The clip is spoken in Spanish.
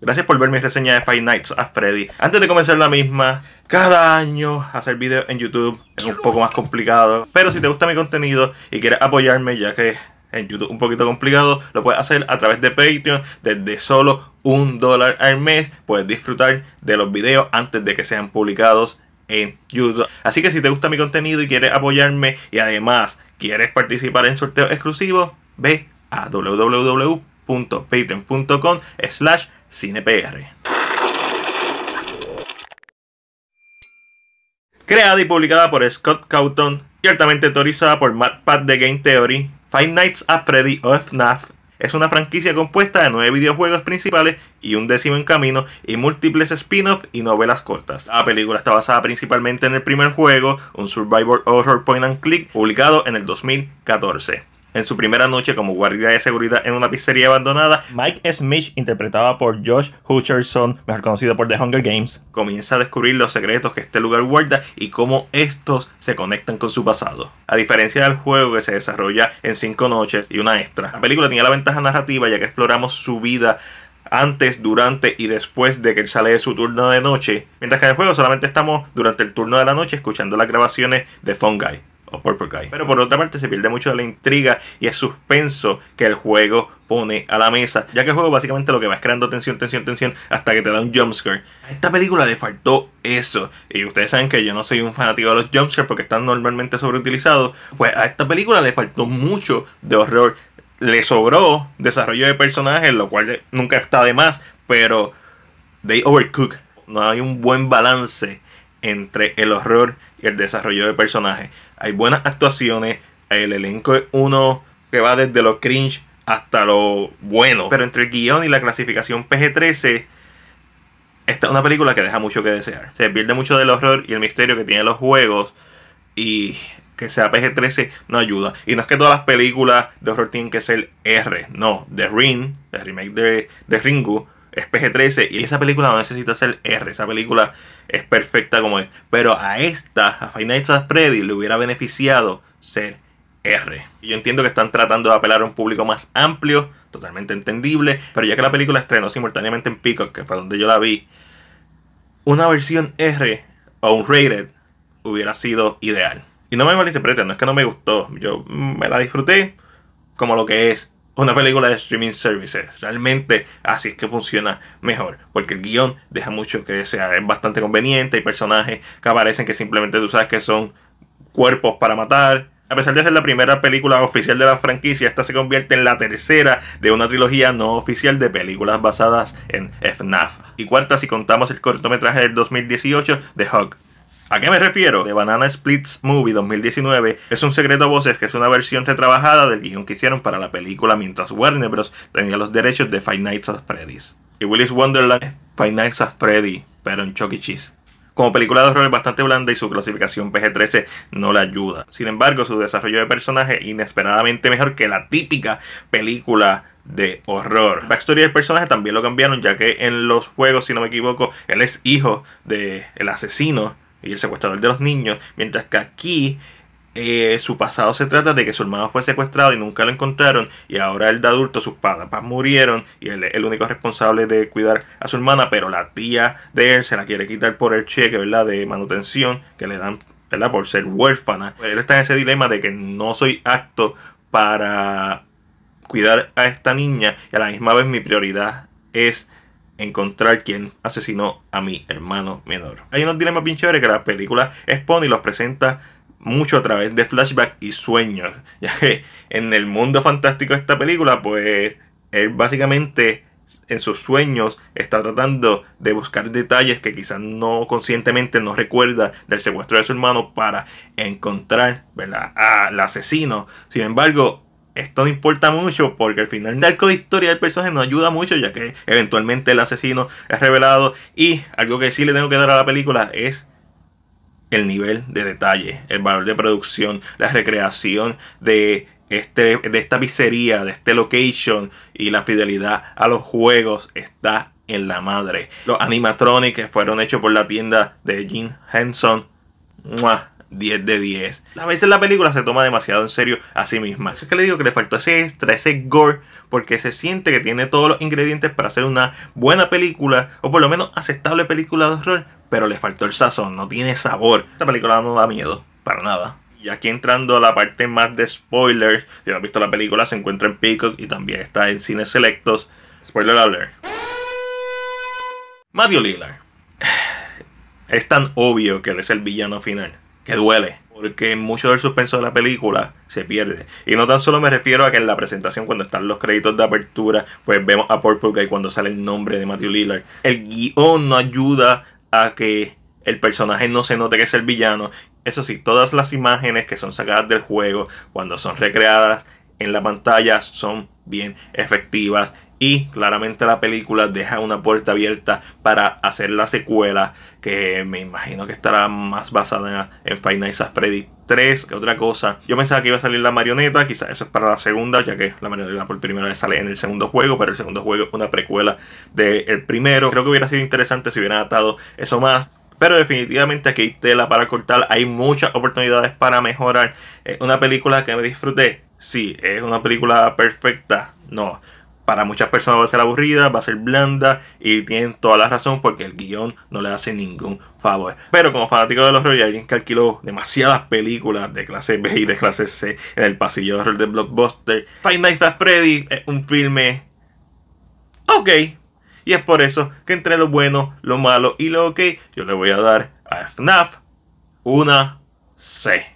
Gracias por ver mi reseña de Five Nights a Freddy. Antes de comenzar la misma, cada año hacer videos en YouTube es un poco más complicado. Pero si te gusta mi contenido y quieres apoyarme, ya que en YouTube un poquito complicado, lo puedes hacer a través de Patreon desde solo un dólar al mes. Puedes disfrutar de los videos antes de que sean publicados en YouTube. Así que si te gusta mi contenido y quieres apoyarme y además quieres participar en sorteos exclusivos, ve a www.patreon.com slash CinePR. Creada y publicada por Scott Cawthon y altamente autorizada por Matt Pat de Game Theory, Five Nights at Freddy o FNAF es una franquicia compuesta de nueve videojuegos principales y un décimo en camino y múltiples spin-offs y novelas cortas. La película está basada principalmente en el primer juego, un survival horror point and click, publicado en el 2014 en su primera noche como guardia de seguridad en una pizzería abandonada. Mike Smith, interpretado por Josh Hutcherson, mejor conocido por The Hunger Games, comienza a descubrir los secretos que este lugar guarda y cómo estos se conectan con su pasado. A diferencia del juego que se desarrolla en cinco noches y una extra, la película tenía la ventaja narrativa ya que exploramos su vida antes, durante y después de que él sale de su turno de noche. Mientras que en el juego solamente estamos durante el turno de la noche escuchando las grabaciones de Fungi o Purple Pero por otra parte se pierde mucho de la intriga y el suspenso que el juego pone a la mesa, ya que el juego básicamente lo que va es creando tensión, tensión, tensión hasta que te da un jumpscare. A esta película le faltó eso, y ustedes saben que yo no soy un fanático de los jumpscares porque están normalmente sobreutilizados, pues a esta película le faltó mucho de horror, le sobró desarrollo de personajes, lo cual nunca está de más, pero they overcook, no hay un buen balance entre el horror y el desarrollo de personajes. Hay buenas actuaciones, el elenco es uno que va desde lo cringe hasta lo bueno. Pero entre el guión y la clasificación PG-13, esta es una película que deja mucho que desear. Se pierde mucho del horror y el misterio que tienen los juegos y que sea PG-13 no ayuda. Y no es que todas las películas de horror tienen que ser R, no. The Ring, el remake de, de Ringu, es PG-13 y esa película no necesita ser R, esa película es perfecta como es. Pero a esta, a Five Nights le hubiera beneficiado ser R. Y yo entiendo que están tratando de apelar a un público más amplio, totalmente entendible, pero ya que la película estrenó simultáneamente en Peacock, que fue donde yo la vi, una versión R o un rated hubiera sido ideal. Y no me malinterpreten, no es que no me gustó, yo mm, me la disfruté como lo que es, una película de streaming services. Realmente así es que funciona mejor. Porque el guión deja mucho que sea es bastante conveniente. Hay personajes que aparecen que simplemente tú sabes que son cuerpos para matar. A pesar de ser la primera película oficial de la franquicia, esta se convierte en la tercera de una trilogía no oficial de películas basadas en FNAF. Y cuarta si contamos el cortometraje del 2018 de Hog ¿A qué me refiero? The Banana Splits Movie 2019 es un secreto a voces que es una versión retrabajada del guión que hicieron para la película mientras Warner Bros. tenía los derechos de Five Nights at Freddy's. Y Willis Wonderland es Five Nights at Freddy, pero en Chucky e. Cheese. Como película de horror es bastante blanda y su clasificación PG-13 no la ayuda. Sin embargo, su desarrollo de personaje es inesperadamente mejor que la típica película de horror. La historia del personaje también lo cambiaron, ya que en los juegos, si no me equivoco, él es hijo del el asesino y el secuestrador de los niños, mientras que aquí eh, su pasado se trata de que su hermano fue secuestrado y nunca lo encontraron y ahora el de adulto, sus papás murieron y él es el único responsable de cuidar a su hermana, pero la tía de él se la quiere quitar por el cheque, ¿verdad? De manutención que le dan, ¿verdad? Por ser huérfana. Pues él está en ese dilema de que no soy apto para cuidar a esta niña y a la misma vez mi prioridad es encontrar quién asesinó a mi hermano menor. Hay unos dilemas bien chéveres que la película expone y los presenta mucho a través de flashbacks y sueños, ya que en el mundo fantástico de esta película, pues él básicamente en sus sueños está tratando de buscar detalles que quizás no conscientemente no recuerda del secuestro de su hermano para encontrar al asesino. Sin embargo, esto no importa mucho porque al final narco de historia del personaje no ayuda mucho ya que eventualmente el asesino es revelado y algo que sí le tengo que dar a la película es el nivel de detalle, el valor de producción, la recreación de este de esta pizzería, de este location y la fidelidad a los juegos está en la madre. Los animatronics fueron hechos por la tienda de Jim Henson. 10 de 10. A veces la película se toma demasiado en serio a sí misma. es que le digo que le faltó ese extra, ese gore, porque se siente que tiene todos los ingredientes para hacer una buena película, o por lo menos aceptable película de horror, pero le faltó el sazón, no tiene sabor. Esta película no da miedo, para nada. Y aquí entrando a la parte más de spoilers, si no visto la película, se encuentra en Peacock y también está en cines selectos. Spoiler alert. Matthew Lillard. Es tan obvio que él es el villano final que duele, porque mucho del suspenso de la película se pierde. Y no tan solo me refiero a que en la presentación, cuando están los créditos de apertura, pues vemos a Purple Guy cuando sale el nombre de Matthew Lillard. El guión no ayuda a que el personaje no se note que es el villano. Eso sí, todas las imágenes que son sacadas del juego, cuando son recreadas en la pantalla, son bien efectivas y claramente la película deja una puerta abierta para hacer la secuela, que me imagino que estará más basada en, final Fantasy 3, que otra cosa. Yo pensaba que iba a salir la marioneta, quizás eso es para la segunda, ya que la marioneta por primera vez sale en el segundo juego, pero el segundo juego es una precuela del primero. Creo que hubiera sido interesante si hubieran atado eso más. Pero definitivamente aquí hay tela para cortar, hay muchas oportunidades para mejorar. una película que me disfruté. Sí, es una película perfecta. No, para muchas personas va a ser aburrida, va a ser blanda y tienen toda la razón porque el guión no le hace ningún favor. Pero como fanático de los y alguien que alquiló demasiadas películas de clase B y de clase C en el pasillo de horror de Blockbuster, Five Nights at Freddy es un filme ok. Y es por eso que entre lo bueno, lo malo y lo ok, yo le voy a dar a FNAF una C.